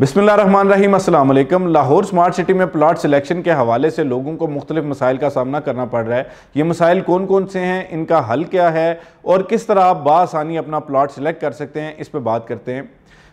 बिसमीम अल्लाम Lahore smart city में प्लाट सिलेक्शन के हवाले से लोगों को मुख्तलिफ मसाइल का सामना करना पड़ रहा है ये मसाइल कौन कौन से हैं इनका हल क्या है और किस तरह आप बासानी अपना प्लाट सिलेक्ट कर सकते हैं इस पर बात करते हैं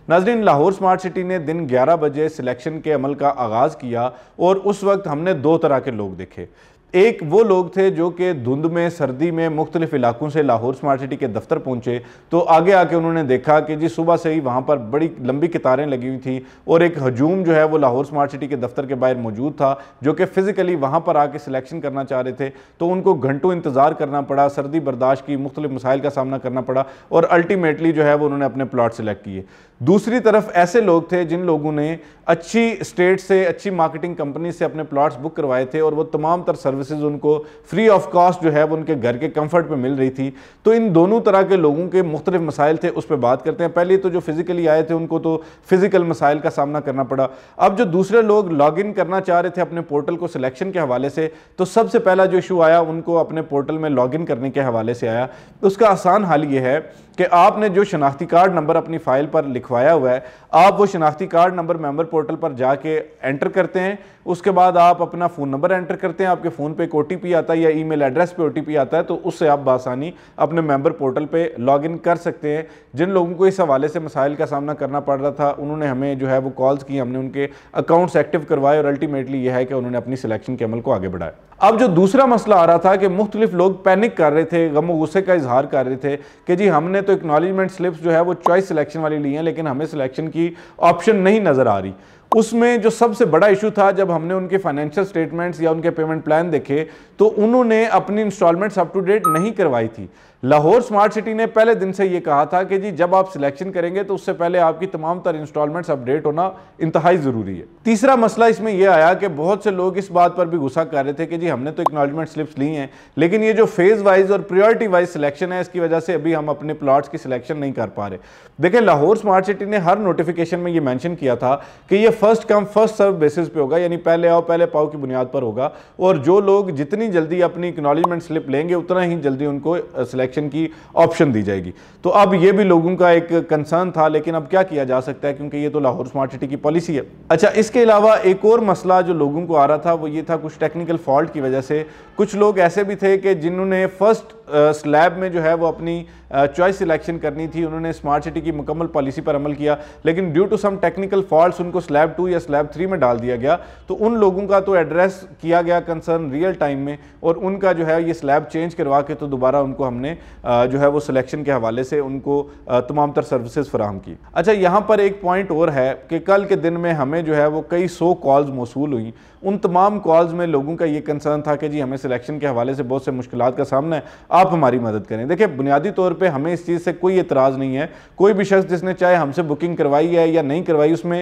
नाजरीन लाहौर स्मार्ट सिटी ने दिन 11 बजे सिलेक्शन के अमल का आगाज़ किया और उस वक्त हमने दो तरह के लोग देखे एक वो लोग थे जो कि धुंध में सर्दी में मुख्तलिफ इलाकों से लाहौर स्मार्ट सिटी के दफ्तर पहुंचे तो आगे आके उन्होंने देखा कि जी सुबह से ही वहाँ पर बड़ी लंबी कतारें लगी हुई थी और एक हजूम जो है वो लाहौर स्मार्ट सिटी के दफ्तर के बाहर मौजूद था जो कि फ़िज़िकली वहाँ पर आके सिलेक्शन करना चाह रहे थे तो उनको घंटों इंतज़ार करना पड़ा सर्दी बर्दाश्त की मुख्तलिफ मसाइल का सामना करना पड़ा और अल्टीमेटली जो है वो उन्होंने अपने प्लाट सेलेक्ट किए दूसरी तरफ ऐसे लोग थे जिन लोगों ने अच्छी स्टेट से अच्छी मार्केटिंग कंपनी से अपने प्लाट्स बुक करवाए थे और वो तमाम तर सर्विसेज उनको फ्री ऑफ कॉस्ट जो है वो उनके घर के कंफर्ट पे मिल रही थी तो इन दोनों तरह के लोगों के मुख्तलिफ मसाइल थे उस पर बात करते हैं पहले तो जो फिज़िकली आए थे उनको तो फिज़िकल मसाइल का सामना करना पड़ा अब जो दूसरे लोग लॉग इन करना चाह रहे थे अपने पोर्टल को सिलेक्शन के हवाले से तो सबसे पहला जो इशू आया उनको अपने पोर्टल में लॉग इन करने के हवाले से आया उसका आसान हाल ये है कि आपने जो शनाख्ती कार्ड नंबर अपनी फ़ाइल पर लिखवाया हुआ है आप वो शनाख्ती कार्ड नंबर मेंबर पोर्टल पर जाके एंटर करते हैं उसके बाद आप अपना फ़ोन नंबर एंटर करते हैं आपके फ़ोन फ़ोन पे एक ओ आता है या ईमेल एड्रेस पे ओ आता है तो उससे आप बासानी अपने मेंबर पोर्टल पे लॉगिन कर सकते हैं जिन लोगों को इस हवाले से मसाइल का सामना करना पड़ रहा था उन्होंने हमें जो है वो कॉल्स की हमने उनके अकाउंट्स एक्टिव करवाए और अल्टीमेटली यह है कि उन्होंने अपनी सिलेक्शन के अमल को आगे बढ़ाया अब जो दूसरा मसला आ रहा था कि मुख्तलिफ लोग पैनिक कर रहे थे गम गुस्से का इजहार कर रहे थे कि जी हमने तो एक्नॉलेजमेंट स्लिप्स जो है वो चॉइस सिलेक्शन वाली ली हैं लेकिन हमें सिलेक्शन की ऑप्शन नहीं नज़र आ रही उसमें जो सबसे बड़ा इशू था जब हमने उनके फाइनेंशियल स्टेटमेंट्स या उनके पेमेंट प्लान देखे तो उन्होंने अपनी इंस्टॉलमेंट्स अप टू डेट नहीं करवाई थी लाहौर स्मार्ट सिटी ने पहले दिन से ये कहा था कि जी जब आप सिलेक्शन करेंगे तो उससे पहले आपकी तमाम तर इंस्टॉलमेंट्स अपडेट होना इंतहाई ज़रूरी है तीसरा मसला इसमें यह आया कि बहुत से लोग इस बात पर भी गुस्सा कर रहे थे कि जी हमने तो इकनॉलमेंट स्लिप्स ली हैं लेकिन ये जो फेज़ वाइज और प्रियोरिटी वाइज सिलेक्शन है इसकी वजह से अभी हम अपने प्लाट्स की सिलेक्शन नहीं कर पा रहे देखिए लाहौर स्मार्ट सिटी ने हर नोटिफिकेशन में ये मैंशन किया था कि ये first come first serve basis पे होगा यानी पहले आओ पहले पाओ की बुनियाद पर होगा और जो लोग जितनी जल्दी अपनी इक्नोलिजमेंट स्लिप लेंगे उतना ही जल्दी उनको सिलेक्शन इलेक्शन की ऑप्शन दी जाएगी तो अब ये भी लोगों का एक कंसर्न था लेकिन अब क्या किया जा सकता है क्योंकि ये तो लाहौर स्मार्ट सिटी की पॉलिसी है अच्छा इसके अलावा एक और मसला जो लोगों को आ रहा था वो ये था कुछ टेक्निकल फॉल्ट की वजह से कुछ लोग ऐसे भी थे कि जिन्होंने फर्स्ट स्लैब में जो है वो अपनी चॉइस सिलेक्शन करनी थी उन्होंने स्मार्ट सिटी की मुकम्मल पॉलिसी पर अमल किया लेकिन due to some technical fault उनको स्लैब टू या स्लैब थ्री में डाल दिया गया तो उन लोगों का तो एड्रेस किया गया कंसर्न रियल टाइम में और उनका जो है ये स्लैब चेंज करवा के तो दोबारा उनको हमने जो है वो सिलेक्शन के हवाले से उनको तमाम तर सर्विसज फ्राहम की अच्छा यहाँ पर एक पॉइंट और है कि कल के दिन में हमें जो है वो कई सौ कॉल्स मौसू हुई उन तमाम कॉल्स में लोगों का ये कंसर्न था कि जी हमें सिलेक्शन के हवाले से बहुत से मुश्किल का सामना है आप हमारी मदद करें देखिए बुनियादी तौर पे हमें इस चीज़ से कोई एतराज़ नहीं है कोई भी शख्स जिसने चाहे हमसे बुकिंग करवाई है या नहीं करवाई उसमें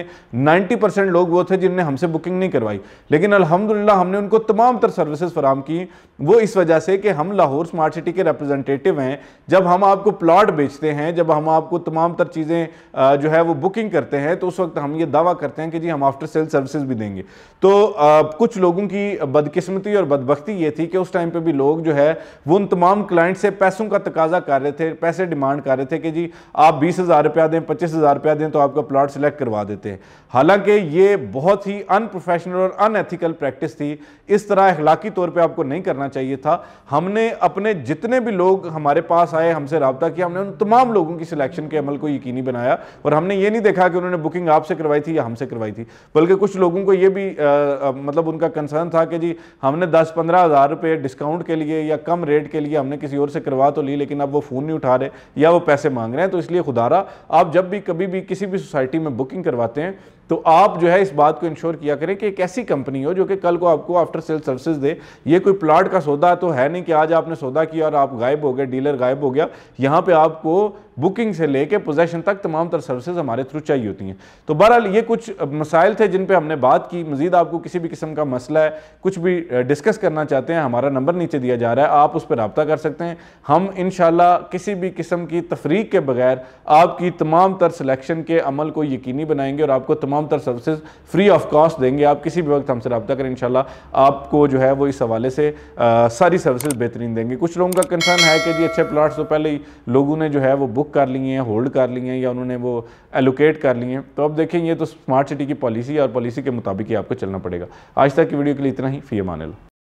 90 परसेंट लोग वो थे जिनने हमसे बुकिंग नहीं करवाई लेकिन अल्हम्दुलिल्लाह हमने उनको तमाम तर सर्विसेज फराम की वो इस वजह से कि हम लाहौर स्मार्ट सिटी के रिप्रेजेंटेटिव हैं जब हम आपको प्लाट बेचते हैं जब हम आपको तमाम तर चीज़ें जो है वो बुकिंग करते हैं तो उस वक्त हम ये दावा करते हैं कि जी हम आफ्टर सेल सर्विसेज भी देंगे तो कुछ लोगों की बदकिस्मती और बदबख्ती ये थी कि उस टाइम पर भी लोग जो है वो उन तमाम क्लाइंट से पैसों का तकाजा कर रहे थे पैसे डिमांड कर रहे थे कि जी आप बीस हज़ार रुपया दें पच्चीस हज़ार रुपया दें तो आपका प्लाट सेलेक्ट करवा देते हैं हालांकि ये बहुत ही अनप्रोफेशनल और अनएथिकल प्रैक्टिस थी इस तरह अखलाकी तौर पर आपको नहीं करना चाहिए था हमने अपने जितने भी लोग हमारे पास आए हमसे रबता किया हमने उन तमाम लोगों की सिलेक्शन के अमल को यकीनी बनाया और हमने ये नहीं देखा कि उन्होंने बुकिंग आपसे करवाई थी या हमसे करवाई थी बल्कि कुछ लोगों को ये भी मतलब उनका कंसर्न था कि जी हमने दस पंद्रह हज़ार रुपये डिस्काउंट के लिए या कम रेट के लिए हमने किसी और से करवा तो ली लेकिन अब वो फ़ोन नहीं उठा रहे या वो पैसे मांग रहे हैं तो इसलिए खुदारा आप जब भी कभी भी किसी भी सोसाइटी में बुकिंग करवाते हैं तो आप जो है इस बात को इंश्योर किया करें कि एक ऐसी कंपनी हो जो कि कल को आपको आफ्टर सेल सर्विसेज दे ये कोई प्लाट का सौदा तो है नहीं कि आज आपने सौदा किया और आप गायब हो गए डीलर गायब हो गया यहाँ पे आपको बुकिंग से लेके पोजेशन तक तमाम तरह सर्विसेज हमारे थ्रू चाहिए होती हैं तो बहरहाल ये कुछ मसाइल थे जिन पे हमने बात की मजीद आपको किसी भी किस्म का मसला है कुछ भी डिस्कस करना चाहते हैं हमारा नंबर नीचे दिया जा रहा है आप उस पर रबता कर सकते हैं हम इन किसी भी किस्म की तफरीक के बगैर आपकी तमाम तर सिलेक्शन के अमल को यकीनी बनाएंगे और आपको तमाम तमाम तरह सर्विसेज फ्री ऑफ कॉस्ट देंगे आप किसी भी वक्त हमसे रब्ता करें इनशाला आपको जो है वो इस हवाले से आ, सारी सर्विसेज बेहतरीन देंगे कुछ लोगों का कंसर्न है कि जी अच्छे प्लाट्स तो पहले ही लोगों ने जो है वो बुक कर लिए हैं होल्ड कर लिए हैं या उन्होंने वो एलोकेट कर लिए हैं तो अब देखें ये तो स्मार्ट सिटी की पॉलिसी और पॉलिसी के मुताबिक ही आपको चलना पड़ेगा आज तक की वीडियो के लिए इतना ही फी मान लो